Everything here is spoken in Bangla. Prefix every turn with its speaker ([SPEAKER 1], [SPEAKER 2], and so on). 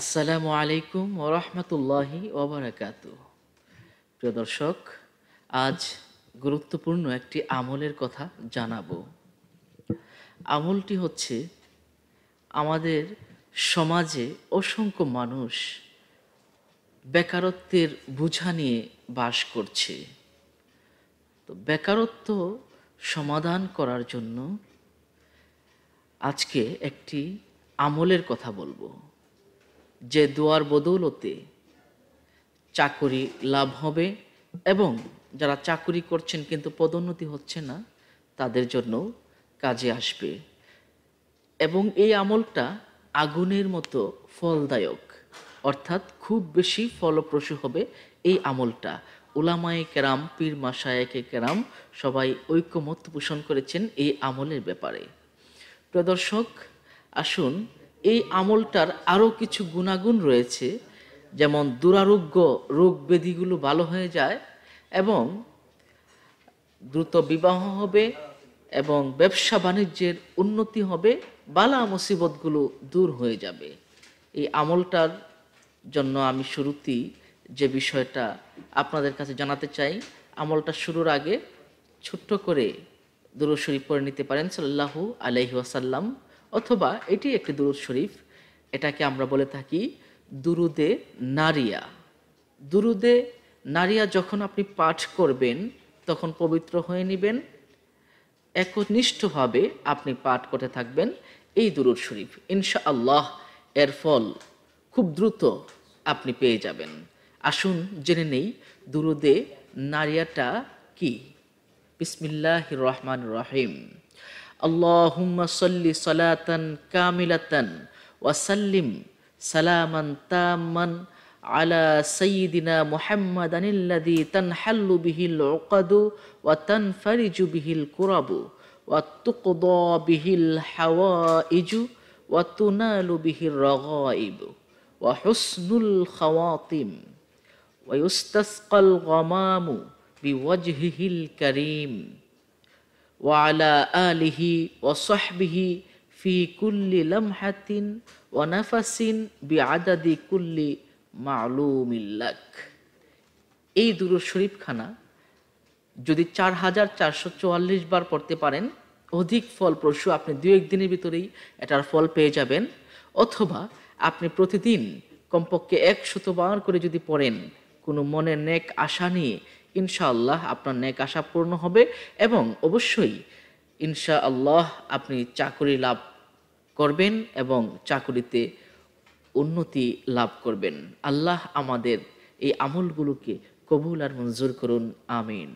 [SPEAKER 1] আসসালামু আলাইকুম ওরহমতুল্লাহি ওবরাকাত প্রিয় দর্শক আজ গুরুত্বপূর্ণ একটি আমলের কথা জানাবো আমলটি হচ্ছে আমাদের সমাজে অসংখ্য মানুষ বেকারত্বের বোঝা নিয়ে বাস করছে তো বেকারত্ব সমাধান করার জন্য আজকে একটি আমলের কথা বলবো যে দোয়ার বদৌলতে চাকরি লাভ হবে এবং যারা চাকরি করছেন কিন্তু পদোন্নতি হচ্ছে না তাদের জন্য কাজে আসবে এবং এই আমলটা আগুনের মতো ফলদায়ক অর্থাৎ খুব বেশি ফলপ্রসূ হবে এই আমলটা ওলামায়ে কেরাম পীর মাসায়কে কেরাম সবাই ঐক্যমত পোষণ করেছেন এই আমলের ব্যাপারে প্রদর্শক আসুন এই আমলটার আরও কিছু গুণাগুণ রয়েছে যেমন দুরারোগ্য রোগ ব্যাধিগুলো ভালো হয়ে যায় এবং দ্রুত বিবাহ হবে এবং ব্যবসা বাণিজ্যের উন্নতি হবে বালা মুসিবতগুলো দূর হয়ে যাবে এই আমলটার জন্য আমি শুরুতেই যে বিষয়টা আপনাদের কাছে জানাতে চাই আমলটা শুরুর আগে ছোট্ট করে দুরশরী পড়ে নিতে পারেন সাল্লাহু আলহি ওয়াসাল্লাম অথবা এটি একটি দুরুদ শরীফ এটাকে আমরা বলে থাকি দুরুদে নারিয়া দুরুদে নারিয়া যখন আপনি পাঠ করবেন তখন পবিত্র হয়ে নেবেন একনিষ্ঠভাবে আপনি পাঠ করতে থাকবেন এই দুরুদ শরীফ ইনশা আল্লাহ এর ফল খুব দ্রুত আপনি পেয়ে যাবেন আসুন জেনে নেই দুরুদে নারিয়াটা কি বিসমিল্লাহ রহমান রহিম اللهم صل صلاة كاملة وسلم سلاما تاما على سيدنا محمد الذي تنحل به العقد وتنفرج به الكرب وتقضى به الحوائج وتنال به الرغائب وحسن الخواطم ويستسقى الغمام بوجهه الكريم ওয়ালা আলিহি ওসহবিহি ফি কুল্লি লমহাতিন ওয়ানাফাসিন বি আদাদি কুল্লি মালুমিল্লাক এই দুরু শরীফখানা যদি চার হাজার চারশো চুয়াল্লিশ বার পড়তে পারেন অধিক ফলপ্রসূ আপনি দু একদিনের ভিতরেই এটার ফল পেয়ে যাবেন অথবা আপনি প্রতিদিন কমপক্ষে বার করে যদি পড়েন কোনো মনে নেক আশা নিয়ে ইনশাআল্লাহ আপনার ন্যাক আশা পূর্ণ হবে এবং অবশ্যই ইনশা আল্লাহ আপনি চাকুরি লাভ করবেন এবং চাকুরিতে উন্নতি লাভ করবেন আল্লাহ আমাদের এই আমলগুলোকে কবুল আর মঞ্জুর করুন আমিন